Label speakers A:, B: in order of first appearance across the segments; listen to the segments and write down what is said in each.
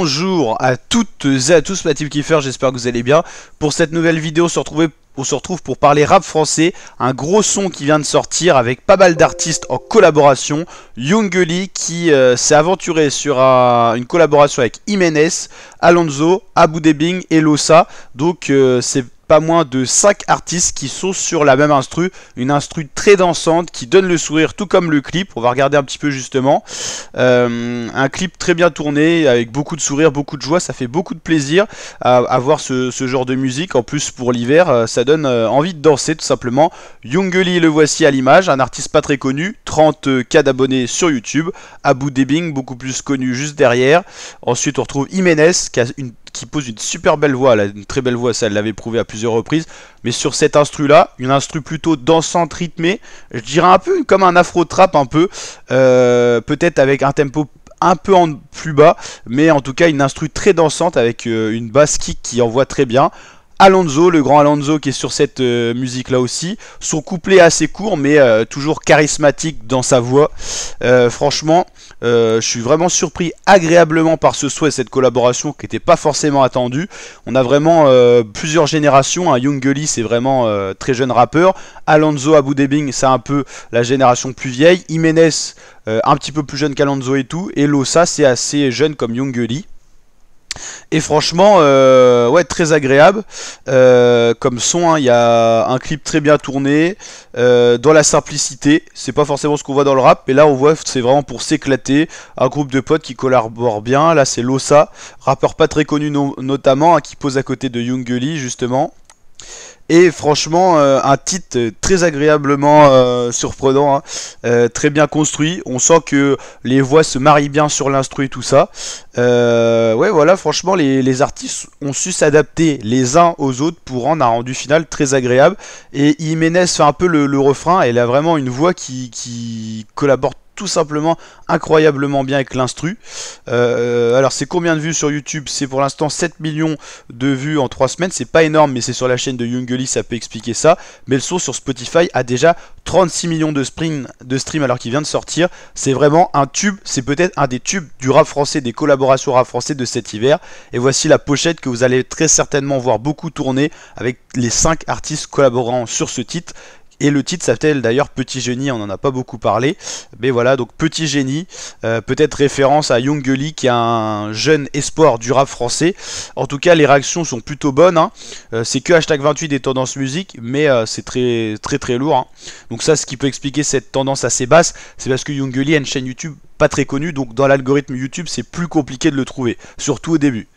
A: bonjour à toutes et à tous, Team Kiffer, j'espère que vous allez bien. Pour cette nouvelle vidéo, on se, retrouve, on se retrouve pour parler rap français, un gros son qui vient de sortir avec pas mal d'artistes en collaboration. Young qui euh, s'est aventuré sur une collaboration avec Jiménez, Alonso, Abu Debing et Losa. Donc euh, c'est pas moins de cinq artistes qui sont sur la même instru, une instru très dansante qui donne le sourire tout comme le clip, on va regarder un petit peu justement. Euh, un clip très bien tourné avec beaucoup de sourires, beaucoup de joie, ça fait beaucoup de plaisir à, voir ce, genre de musique, en plus pour l'hiver euh, ça donne euh, envie de danser tout simplement. Youngeli le voici à l'image, un artiste pas très connu, 30 cas d'abonnés sur YouTube, abou Debing beaucoup plus connu juste derrière. Ensuite on retrouve Jiménez qui a une qui pose une super belle voix, une très belle voix, ça elle l'avait prouvé à plusieurs reprises, mais sur cet instru là, une instru plutôt dansante, rythmée, je dirais un peu comme un afro trap un peu, euh, peut-être avec un tempo un peu en plus bas, mais en tout cas une instru très dansante avec euh, une basse kick qui envoie très bien. Alonso, le grand Alonso qui est sur cette euh, musique là aussi. Son couplet assez court mais euh, toujours charismatique dans sa voix. Euh, franchement, je suis vraiment surpris agréablement par ce souhait, cette collaboration qui n'était pas forcément attendue. On a vraiment plusieurs générations. Un hein. Young Gully c'est vraiment très jeune rappeur. Alonso Abu Debing c'est un peu la génération plus vieille. Jiménez un petit peu plus jeune qu'Alonzo et tout. Et Losa c'est assez jeune comme Young Gully. Et franchement, euh, ouais, très agréable euh, comme son. Hein, il y a un clip très bien tourné, euh, dans la simplicité. C'est pas forcément ce qu'on voit dans le rap, mais là on voit c'est vraiment pour s'éclater. Un groupe de potes qui collaborent bien. Là c'est Losa, rappeur pas très connu notamment, hein, qui pose à côté de Young Gully justement. Et franchement, euh, un titre euh, très agréablement euh, surprenant, hein. très bien construit. On sent que les voix se marient bien sur l'instru et tout ça. ouais, voilà, franchement, les, artistes ont su s'adapter les uns aux autres pour rendre un rendu final très agréable. Et Jiménez fait un peu le, refrain. Elle a vraiment une voix qui, qui collabore tout simplement incroyablement bien avec l'instru. Euh, alors c'est combien de vues sur YouTube C'est pour l'instant 7 millions de vues en trois semaines, c'est pas énorme mais c'est sur la chaîne de Youngly, ça peut expliquer ça. Mais le son sur Spotify a déjà 36 millions de, de streams alors qu'il vient de sortir. C'est vraiment un tube, c'est peut-être un des tubes du rap français, des collaborations rap français de cet hiver. Et voici la pochette que vous allez très certainement voir beaucoup tourner avec les cinq artistes collaborant sur ce titre. Et le titre s'appelle d'ailleurs Petit Génie, on n'en a pas beaucoup parlé. Mais voilà, donc Petit Génie, euh, peut-être référence à Young Gully, qui est un jeune espoir du rap français. En tout cas, les réactions sont plutôt bonnes. Hein. Euh, c'est que hashtag 28 des tendances musique, mais euh, c'est très très très lourd. Hein. Donc ça, ce qui peut expliquer cette tendance assez basse, c'est parce que Young Gully a une chaîne YouTube pas très connue. donc dans l'algorithme YouTube, c'est plus compliqué de le trouver, surtout au début.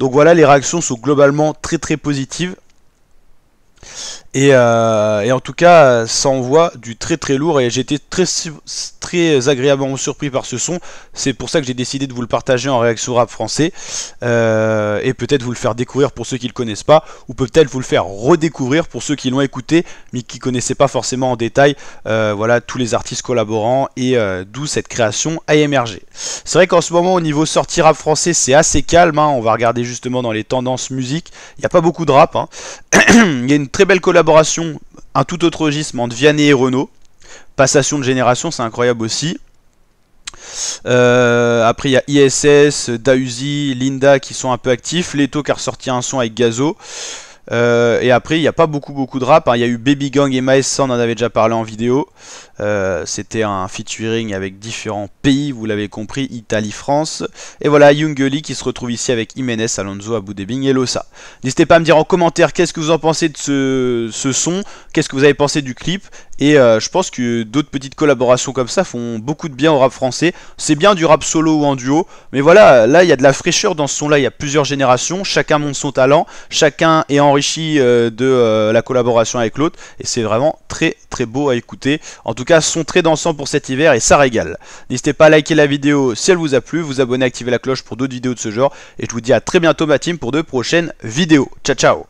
A: Donc voilà, les réactions sont globalement très très positives. Euh, et, en tout cas, ça envoie du très très lourd. Et j'étais très, très agréablement surpris par ce son. C'est pour ça que j'ai décidé de vous le partager en réaction rap français. Euh, et peut-être vous le faire découvrir pour ceux qui ne le connaissent pas. Ou peut-être vous le faire redécouvrir pour ceux qui l'ont écouté mais qui ne connaissaient pas forcément en détail euh, voilà, tous les artistes collaborants et euh, d'où cette création a émergé. C'est vrai qu'en ce moment au niveau sortie rap français c'est assez calme. Hein. On va regarder justement dans les tendances musique. Il n'y a pas beaucoup de rap. Hein. Il y a une très belle collaboration un tout autre registre entre Vianney et Renault. Passation de génération, c'est incroyable aussi. Euh, après, il y a ISS, Dausi, Linda qui sont un peu actifs. Leto qui a ressorti un son avec Gazo. Euh, et après, il n'y a pas beaucoup beaucoup de rap. Hein. Il y a eu Baby Gang et Maes, on en avait déjà parlé en vidéo. Euh, c'était un featuring avec différents pays, vous l'avez compris, Italie, France. Et voilà, Yungeli qui se retrouve ici avec Jiménez, Alonso, Abu Debing et Losa. N'hésitez pas à me dire en commentaire qu'est-ce que vous en pensez de ce son, qu'est-ce que vous avez pensé du clip, et euh, je pense que d'autres petites collaborations comme ça font beaucoup de bien au rap français. C'est bien du rap solo ou en duo, mais voilà, là il y a de la fraîcheur dans ce son-là. Il y a plusieurs générations, chacun monte son talent, chacun est enrichi euh, de euh, la collaboration avec l'autre, et c'est vraiment très très beau à écouter. En tout cas, son très dansant pour cet hiver et ça régale. N'hésitez pas à liker la vidéo si elle vous a plu, vous abonner, activer la cloche pour d'autres vidéos de ce genre, et je vous dis à très bientôt ma team pour de prochaines vidéos. Ciao ciao